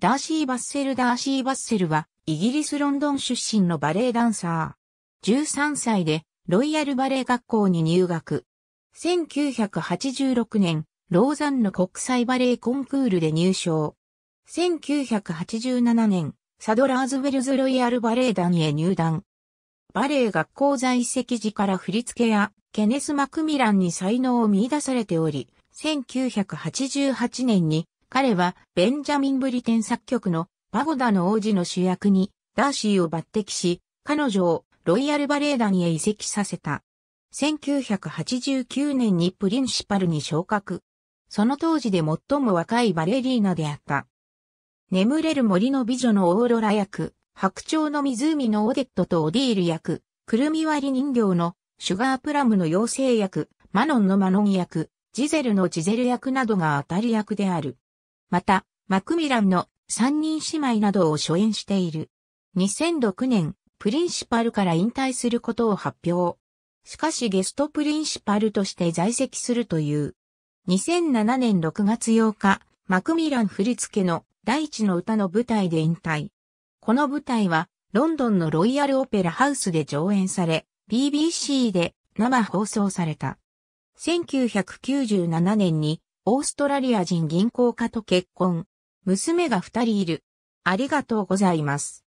ダーシー・バッセル・ダーシー・バッセルは、イギリス・ロンドン出身のバレエダンサー。13歳で、ロイヤルバレエ学校に入学。1986年、ローザンヌ国際バレエコンクールで入賞。1987年、サドラーズウェルズロイヤルバレエ団へ入団。バレエ学校在籍時から振付やケネス・マクミランに才能を見出されており、1988年に彼はベンジャミン・ブリテン作曲のパゴダの王子の主役にダーシーを抜擢し、彼女をロイヤルバレエ団へ移籍させた。1989年にプリンシパルに昇格。その当時で最も若いバレリーナであった。眠れる森の美女のオーロラ役、白鳥の湖のオデットとオディール役、くるみ割り人形のシュガープラムの妖精役、マノンのマノン役、ジゼルのジゼル役などが当たり役である。また、マクミランの三人姉妹などを初演している。2006年、プリンシパルから引退することを発表。しかしゲストプリンシパルとして在籍するという。2007年6月8日、マクミラン振付の第一の歌の舞台で引退。この舞台は、ロンドンのロイヤルオペラハウスで上演され、BBC で生放送された。1997年にオーストラリア人銀行家と結婚。娘が二人いる。ありがとうございます。